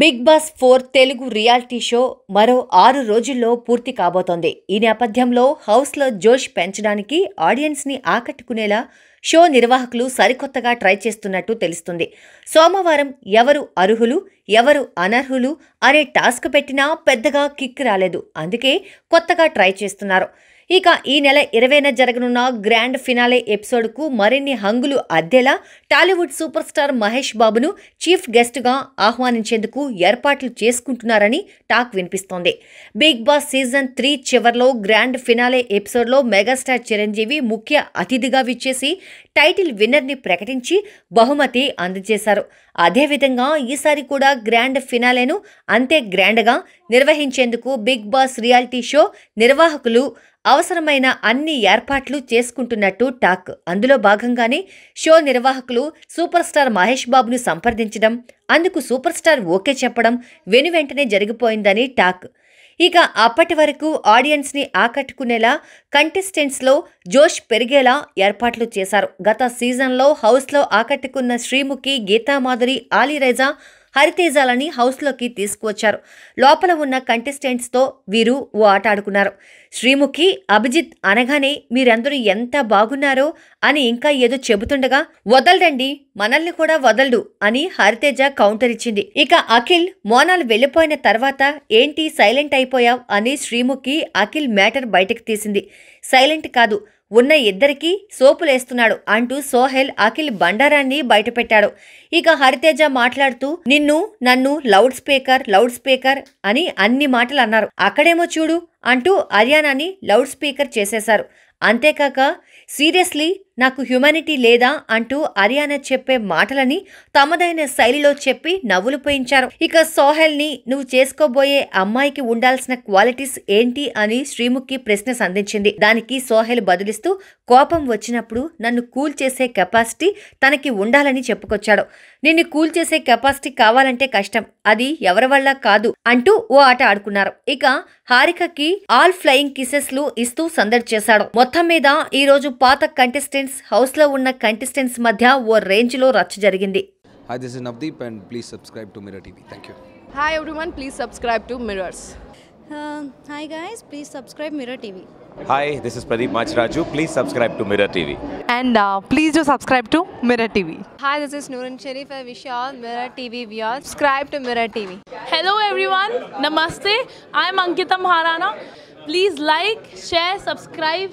Big Boss four Telugu reality show మరో ఆరు రోజుల్లో పూర్తి కాబోతోంది ఈ నేపథ్యంలో హౌస్లో జోష్ పెంచడానికి ఆడియన్స్ని ఆకట్టుకునేలా షో నిర్వాహకులు సరికొత్తగా ట్రై చేస్తున్నట్టు తెలుస్తుంది సోమవారం ఎవరు అర్హులు ఎవరు అనర్హులు అనే టాస్క్ పెట్టినా పెద్దగా కిక్ రాలేదు అందుకే కొత్తగా ట్రై చేస్తున్నారు ఇక ఈ నెల ఇరవైన జరగనున్న గ్రాండ్ ఫినాలే ఎపిసోడ్కు మరిన్ని హంగులు అద్దెలా టాలీవుడ్ సూపర్ స్టార్ మహేష్ బాబును చీఫ్ గెస్ట్గా ఆహ్వానించేందుకు ఏర్పాట్లు చేసుకుంటున్నారని టాక్ వినిపిస్తోంది బిగ్ బాస్ సీజన్ త్రీ చివరిలో గ్రాండ్ ఫినాలే ఎపిసోడ్లో మెగాస్టార్ చిరంజీవి ముఖ్య అతిథిగా విచ్చేసి టైటిల్ విన్నర్ని ప్రకటించి బహుమతి అందజేశారు అదేవిధంగా ఈసారి కూడా గ్రాండ్ ఫినాలేను అంతే గ్రాండ్గా నిర్వహించేందుకు బిగ్ బాస్ రియాలిటీ షో నిర్వాహకులు అవసరమైన అన్ని ఏర్పాట్లు చేసుకుంటున్నట్టు టాక్ అందులో భాగంగానే షో నిర్వాహకులు సూపర్ స్టార్ మహేష్ బాబును సంప్రదించడం అందుకు సూపర్ స్టార్ ఓకే చెప్పడం వెనువెంటనే జరిగిపోయిందని టాక్ ఇక అప్పటి వరకు ఆడియన్స్ని ఆకట్టుకునేలా కంటెస్టెంట్స్లో జోష్ పెరిగేలా ఏర్పాట్లు చేశారు గత సీజన్లో హౌస్లో ఆకట్టుకున్న శ్రీముఖి గీతామాధురి ఆలీరైజా హరితేజాలని హౌస్లోకి తీసుకువచ్చారు లోపల ఉన్న కంటెస్టెంట్స్తో వీరు ఓ ఆట ఆడుకున్నారు శ్రీముఖి అభిజిత్ అనగానే మీరందరూ ఎంత బాగున్నారో అని ఇంకా ఏదో చెబుతుండగా వదలడండి మనల్ని కూడా వదలడు అని హరితేజ కౌంటర్ ఇచ్చింది ఇక అఖిల్ మోనాలు వెళ్ళిపోయిన తర్వాత ఏంటి సైలెంట్ అయిపోయావు అని శ్రీముఖి అఖిల్ మ్యాటర్ బయటకు తీసింది సైలెంట్ కాదు ఉన్న ఇద్దరికీ సోపులేస్తున్నాడు అంటూ సోహెల్ అఖిల్ బండారాన్ని బయటపెట్టాడు ఇక హరితేజ మాట్లాడుతూ నిన్ను నన్ను లౌడ్ స్పీకర్ లౌడ్ స్పీకర్ అని అన్ని మాటలు అన్నారు అక్కడేమో చూడు అంటూ అర్యానాని లౌడ్ స్పీకర్ చేసేశారు అంతేకాక సీరియస్లీ నాకు హ్యుమానిటీ లేదా అంటూ అరియానా చెప్పే మాటలని తమదైన శైలిలో చెప్పి నవ్వులు పోయించారు ఇక సోహెల్ని నువ్వు చేసుకోబోయే అమ్మాయికి ఉండాల్సిన క్వాలిటీస్ ఏంటి అని శ్రీముఖి ప్రశ్న సంధించింది దానికి సోహెల్ బదులిస్తూ కోపం వచ్చినప్పుడు నన్ను కూల్ చేసే కెపాసిటీ తనకి ఉండాలని చెప్పుకొచ్చాడు నిన్ను కూల్ చేసే కెపాసిటీ కావాలంటే కష్టం అది ఎవరి వల్ల కాదు అంటూ ఓ ఆట ఆడుకున్నారు ఇక హారికకి ఆల్ ఫ్లయింగ్ కిసెస్లు ఇస్తూ సందడి చేశాడు మొత్తం మీద ఈ రోజు పాత కంటెస్టెంట్స్ కంటెస్టెంట్స్ హౌస్లో ఉన్న కంటెస్టెంట్స్ మధ్య ఓ రేంజ్లో రచ్చ జరిగింది hi this is Navdeep and please subscribe to Mirror TV thank you hi everyone please subscribe to Mirrors hi guys please subscribe Mirror TV hi this is Pradeep Machiraju please subscribe to Mirror TV and please do subscribe to Mirror TV hi this is Nooran Sharif I wish all Mirror TV viewers subscribe to Mirror TV hello everyone నమస్తే I am Ankita Maharana please like share subscribe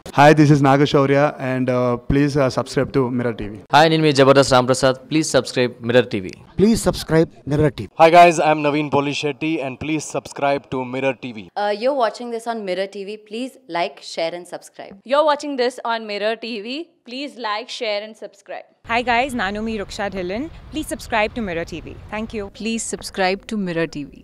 Hi, this is Naga and please subscribe to Mirror TV. Hi, uh, name is Jabardast Ram Please subscribe Mirror TV. Please subscribe Mirror TV. Hi guys, I'm Naveen Polishetti, and please subscribe to Mirror TV. you're watching this on Mirror TV. Please like, share and subscribe. You're watching this on Mirror TV. Please like, share and subscribe. Hi guys, Nanumi Ruksha Dhillon. Please subscribe to Mirror TV. Thank you. Please subscribe to Mirror TV.